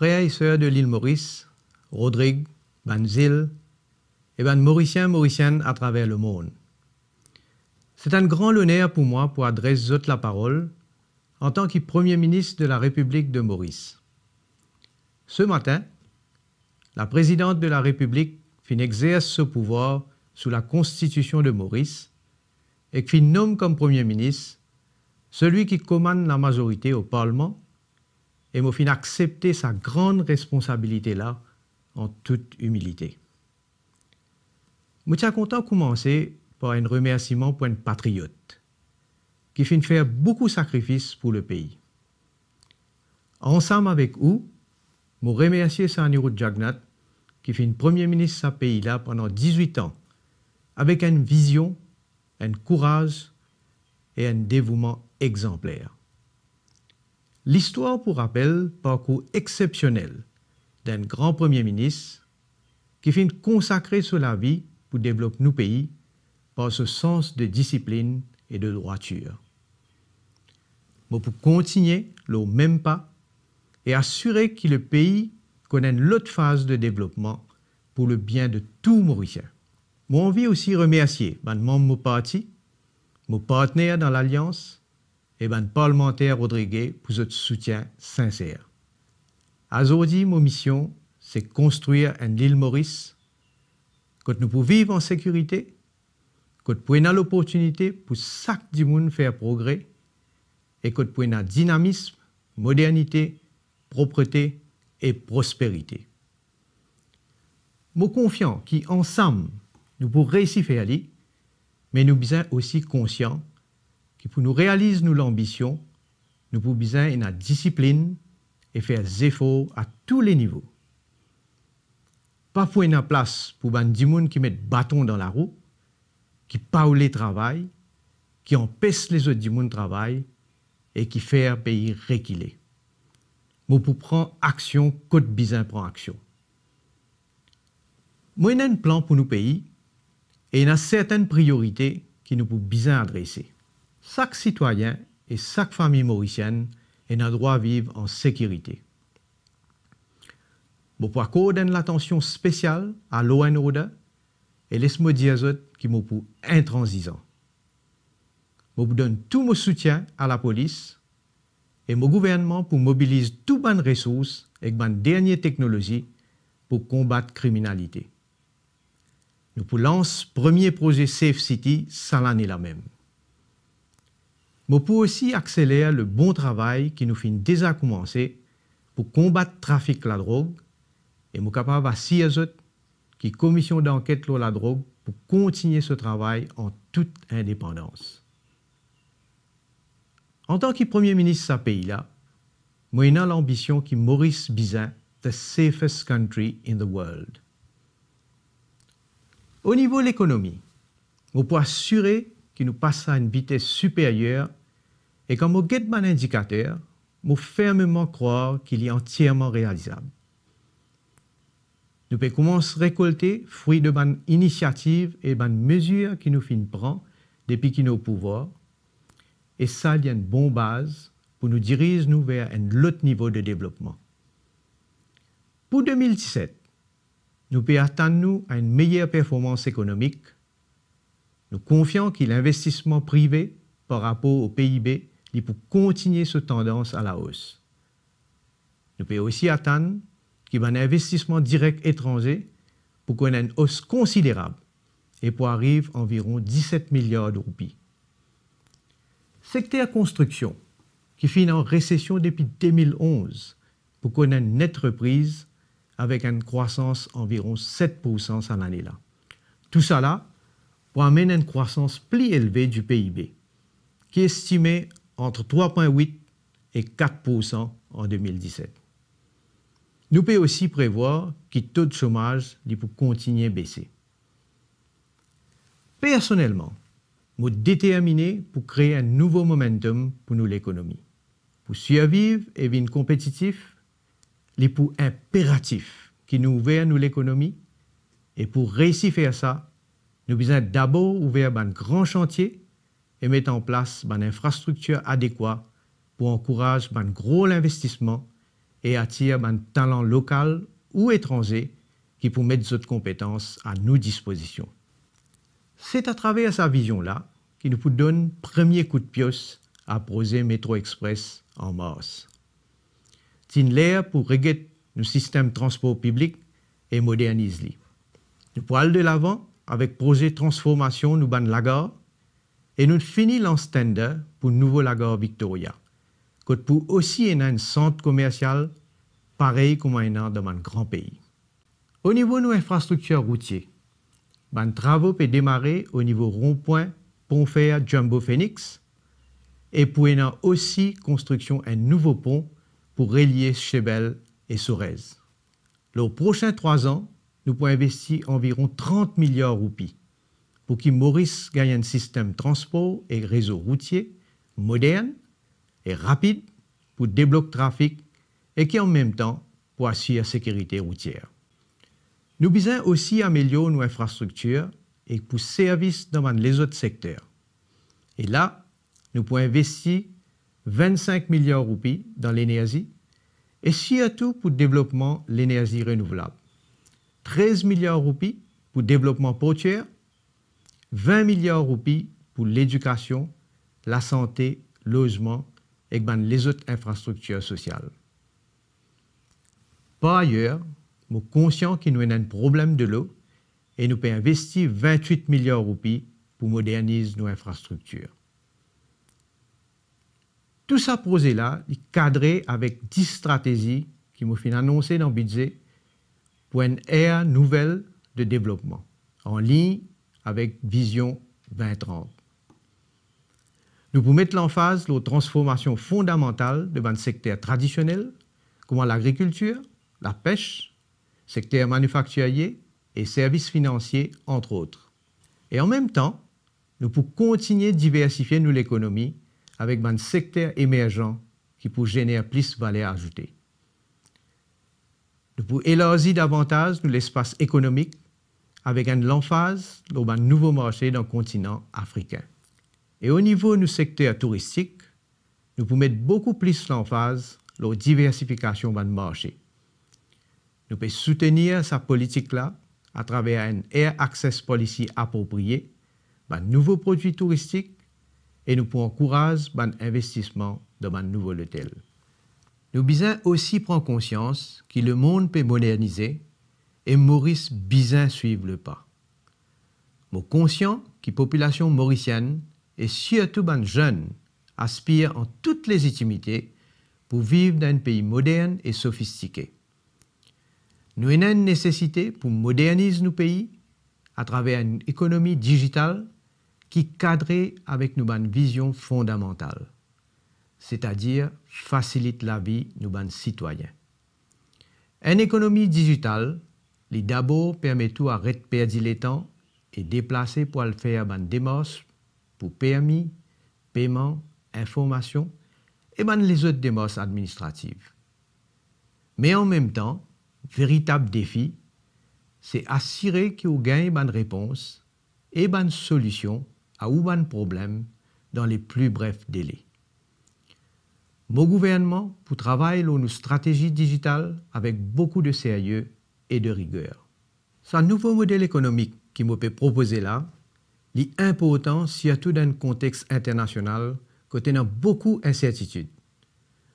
frères et sœurs de l'île Maurice, Rodrigue, banzil et Van Mauricien, Mauriciennes à travers le monde. C'est un grand honneur pour moi pour adresser la parole en tant que Premier ministre de la République de Maurice. Ce matin, la présidente de la République fin exerce ce pouvoir sous la Constitution de Maurice et qui nomme comme Premier ministre celui qui commande la majorité au Parlement et fait accepter sa grande responsabilité là en toute humilité. Moutia content commencer par un remerciement pour un patriote qui fait faire beaucoup de sacrifices pour le pays. Ensemble avec vous, je remercie Sanirut Jagnat qui fait une premier ministre de sa pays là pendant 18 ans avec une vision, un courage et un dévouement exemplaire. L'histoire pour rappel, parcours exceptionnel d'un grand Premier ministre qui finit consacrer sur la vie pour développer nos pays par ce sens de discipline et de droiture. Mais pour continuer le même pas et assurer que le pays connaît l'autre phase de développement pour le bien de tout Mauricien. Moi, envie aussi remercier mes mon parti, mon partenaire dans l'Alliance, et ben parlementaire Rodriguez pour votre soutien sincère. Aujourd'hui, mon mission, c'est construire une île Maurice, que nous pouvons vivre en sécurité, que nous avoir l'opportunité pour chaque du monde faire progrès, et que nous pouvons dynamisme, modernité, propreté et prospérité. Nous confiants qui ensemble, nous pouvons réussir à aller, mais nous sommes aussi conscients pour nous réaliser nous l'ambition, nous avons besoin de la discipline et faire des efforts à tous les niveaux. Parfois, il y place pour ben, des gens qui mettent bâton dans la roue, qui parlent le travail, qui empêchent les autres gens de travailler et qui font pays réquilé. Mais pour prendre action, côte bizin prend action. Moi, il un plan pour nos pays et il y a certaines priorités qui nous pouvons bien adresser chaque citoyen et chaque famille mauricienne a un droit à vivre en sécurité. Je vais donne l'attention spéciale à l'eau et l'ordre dire qui m'ont pour intransigeant. Je vous donne tout mon soutien à la police et mon gouvernement pour mobiliser toutes les ressources et les dernières technologies pour combattre la criminalité. Nous pour lancer premier projet Safe City sans l'année la même mais pour aussi accélérer le bon travail qui nous finit déjà commencé pour combattre le trafic de la drogue et nous capable à six autres qui commission d'enquête sur la drogue pour continuer ce travail en toute indépendance. En tant que Premier ministre de ce pays-là, moi j'ai l'ambition que Maurice Bizin the safest country in the world. Au niveau de l'économie, on peut assurer que nous passe à une vitesse supérieure et quand je guette mon indicateur, je fermement croire qu'il est entièrement réalisable. Nous pouvons commencer à récolter fruit de bonnes initiatives et bonnes mesures qui nous font prendre depuis est nous pouvoir. Et ça, il y a une bonne base pour nous diriger nous vers un autre niveau de développement. Pour 2017, nous pouvons atteindre nous à une meilleure performance économique. Nous confions que l'investissement privé par rapport au PIB li pour continuer sou tendance à la os. Nou pe osi atan direct étranger pour qu'on ait une une hausse et pour pour arrive environ 17 milliards de roupi. Secteur construction qui finit en récession depuis 2011 pour ait une nette reprise avec une croissance environ 7% cette année-là. Tout cela pour amener une croissance plus élevée du PIB qui est estime entre 3,8 et 4 en 2017. Nous pouvons aussi prévoir que le taux de chômage pour continuer à baisser. Personnellement, je suis déterminé pour créer un nouveau momentum pour nous l'économie. Pour survivre et vivre compétitif, il pour impératif qui nous ouvre nous l'économie. Et pour réussir à faire ça, nous avons besoin d'abord ouvrir un grand chantier et mettre en place une infrastructure adéquate pour encourager un gros investissement et attirer un talent local ou étranger qui pour mettre d'autres compétences à nos dispositions. C'est à travers sa vision-là qu'il nous donne premier coup de pioche à projet Métro Express en mars. l'air pour regretter nos systèmes de transport public et modernise-les. Nous aller de l'avant avec projet transformation nous ban la gare et nous finissons standard pour nouveau Lagor Victoria. Côte pour aussi un centre commercial, pareil comme un dans un grand pays. Au niveau de nos infrastructures routières, les ben, travaux peuvent démarrer au niveau rond-point pont-fer Jumbo Phoenix et pour aussi construction un nouveau pont pour relier Chebel et Sorez. Les prochains trois ans, nous pouvons investir environ 30 milliards de roupies pour que Maurice gagne un système de transport et réseau routier moderne et rapide pour débloquer le trafic et qui en même temps pour assurer la sécurité routière. Nous besoin aussi améliorer nos infrastructures et pour services dans les autres secteurs. Et là, nous pouvons investir 25 milliards de roupies dans l'énergie et surtout pour le développement de l'énergie renouvelable. 13 milliards de roupies pour le développement portuaire 20 milliards roupies pour l'éducation, la santé, logement et ben, les autres infrastructures sociales. Par ailleurs, nous sommes conscients qu'il nous a un problème de l'eau et nous pouvons investir 28 milliards roupies pour moderniser nos infrastructures. Tout ça posé là, il cadré avec 10 stratégies qui m'ont fait annoncé dans le budget pour une ère nouvelle de développement, en ligne avec Vision 2030. Nous pouvons mettre l'emphase phase nos transformation fondamentale de un secteur traditionnel, comme l'agriculture, la pêche, secteur manufacturiers et services financiers, entre autres. Et en même temps, nous pouvons continuer de diversifier nous l'économie avec un secteur émergent qui peut générer plus de valeur ajoutée. Nous pouvons élargir davantage l'espace économique avec une l'emphase dans un nouveau marché dans le continent africain. Et au niveau du secteur touristique, nous pouvons mettre beaucoup plus l'emphase la diversification du marché. Nous pouvons soutenir sa politique-là à travers une Air Access Policy appropriée, un nouveau produit touristique et nous pouvons encourager un investissement dans un nouveau hôtel. Nous devons aussi prendre conscience que le monde peut moderniser et Maurice Bizin suivent le pas. Mot conscient qui population mauricienne et surtout ban jeunes aspire en toute légitimité pour vivre dans un pays moderne et sophistiqué. Nous avons une nécessité pour moderniser nos pays à travers une économie digitale qui cadre avec nos bonnes vision fondamentale, c'est-à-dire facilite la vie de nos citoyens. Une économie digitale les d'abord permettent tout à perdre le temps et déplacer pour le faire ban démarches pour permis, paiement, information et ben, les autres démarches administratives. Mais en même temps, véritable défi, c'est assurer que vous gagnez une ben, réponse et des ben, solution à un problème dans les plus brefs délais. Mon gouvernement pour travailler une stratégie digitale avec beaucoup de sérieux et de rigueur. Sa nouveau modèle économique qui m'a proposé là, est important surtout dans un contexte international côté dans beaucoup d'incertitudes.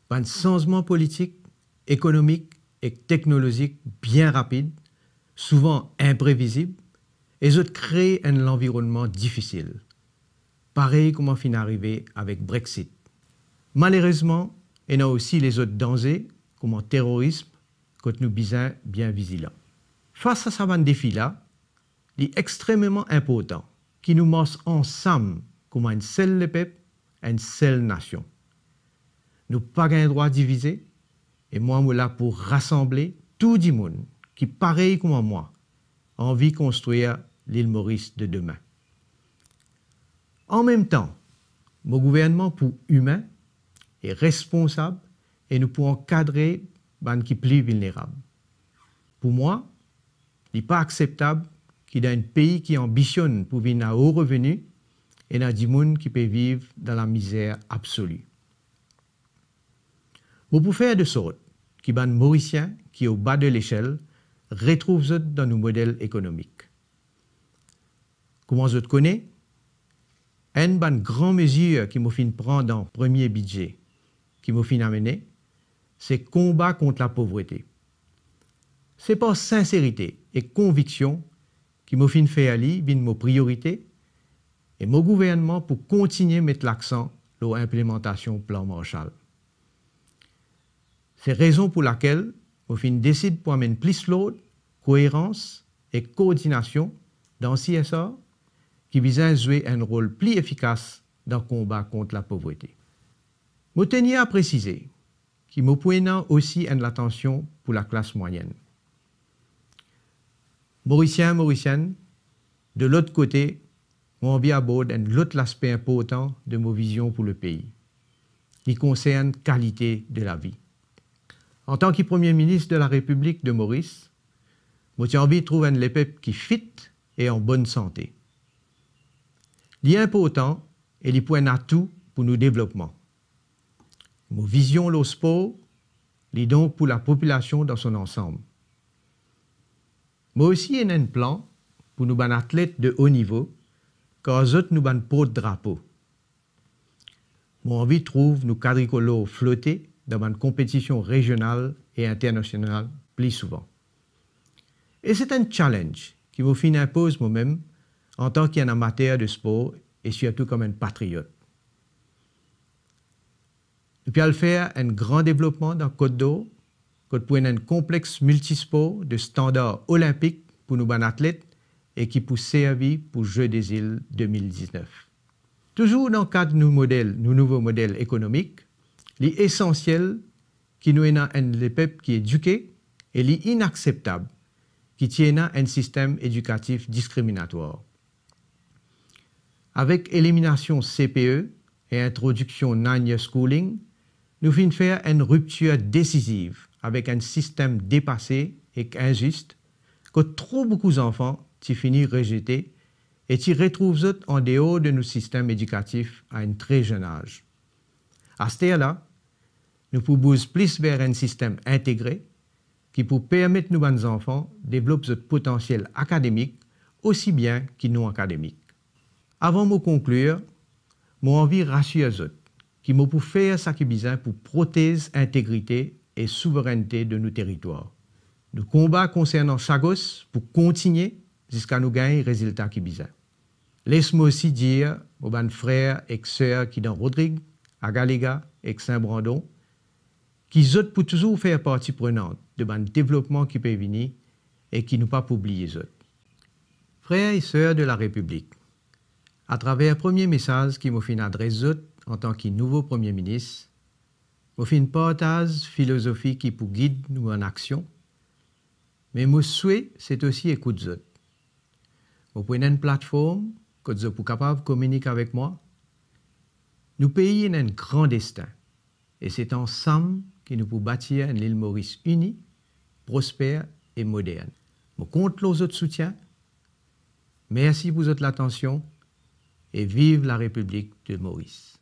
Un changement politique, économique et technologique bien rapide, souvent imprévisible, et autres crée un environnement difficile. Pareil comme en fin arrivé avec Brexit. Malheureusement, il y a aussi les autres dangers, comme le terrorisme nous bisons bien vigilant. Face à ce défi-là, il est extrêmement important qui nous montre ensemble comme un seul peuple, une seule nation. Nous pas un droit diviser, et moi, je suis là pour rassembler tout le monde qui, pareil comme moi, envie de construire l'île Maurice de demain. En même temps, mon gouvernement pour humain est responsable et nous pouvons cadrer qui qui plus vulnérable. Pour moi, il n'est pas acceptable qu'il y ait un pays qui ambitionne pour vivre à haut revenu et dans des monde qui peut vivre dans la misère absolue. Vous pouvez faire de sorte que ban Mauricien qui au bas de l'échelle retrouve dans nos modèles économiques. Comment je te connais Une grande mesure qui m'ont fait prendre dans premier budget qui m'ont fait amener c'est combat contre la pauvreté. C'est par sincérité et conviction qui m'a fait Ali bin priorités priorité, et mon gouvernement pour continuer à mettre l'accent sur l'implémentation du plan Marshall. C'est raison pour laquelle Mofin décide pour amener plus l'autre, cohérence et coordination dans CSA qui vise à jouer un rôle plus efficace dans le combat contre la pauvreté. tenir à préciser qui m'oppoignent aussi à l'attention pour la classe moyenne. Mauricien, Mauricienne, de l'autre côté, mon bien aborde l'autre aspect important de ma vision pour le pays, qui concerne la qualité de la vie. En tant que Premier ministre de la République de Maurice, envie trouve un une peuples qui fit et en bonne santé. L'important est les points tout pour nos développements. Vision sport les donc pour la population dans son ensemble. Mais aussi, un plan pour nous, athlètes de haut niveau, car autres nous, ban pot drapeau. Mon envie trouve nos quadricolos flottés dans une compétition régionale et internationale plus souvent. Et c'est un challenge qui vous fin impose moi-même en tant qu'un amateur de sport et surtout comme un patriote puis à le faire, un grand développement dans Côte d'eau, Côte pour un complexe multisport de standards olympiques pour nos bons athlètes et qui pour servir pour Jeux des îles 2019. Toujours dans le cadre de nos, modèles, nos nouveaux modèles économiques, l'essentiel qui nous est un les qui est éduqué et l'inacceptable qui tient un système éducatif discriminatoire. Avec élimination CPE et introduction 9 Year Schooling, nous par faire une rupture décisive avec un système dépassé et injuste que trop beaucoup d'enfants t'y finissent rejetés et qui retrouvent en dehors de nos systèmes éducatifs à un très jeune âge. À ce là nous bouger plus vers un système intégré qui pour permettre nos enfants enfants développent leur potentiel académique aussi bien qu'ils non académique. Avant de conclure, mon envie rassure qui m'ont pour faire ce qui pour protéger l'intégrité et souveraineté de nos territoires. Nous combat concernant Chagos pour continuer jusqu'à nous gagner résultat qui est bizarre. Laisse-moi aussi dire aux frères et sœurs qui dans Rodrigue, à Galega et Saint-Brandon, qu'ils ont pour toujours faire partie prenante de ban développement qui peut venir et qui nous pas pour oublier autres. Frères et sœurs de la République, à travers le premier message qui m'a fait adresse en tant que nouveau Premier ministre, au fin une porte philosophique qui pour guide nous en action, mais mon souhait, c'est aussi écouter autres. Vous prenez une plateforme que vous communiquer avec moi. Nous pays un grand destin, et c'est ensemble que nous pouvons bâtir une île Maurice unie, prospère et moderne. Je compte sur votre soutien. Merci pour votre attention et vive la République de Maurice.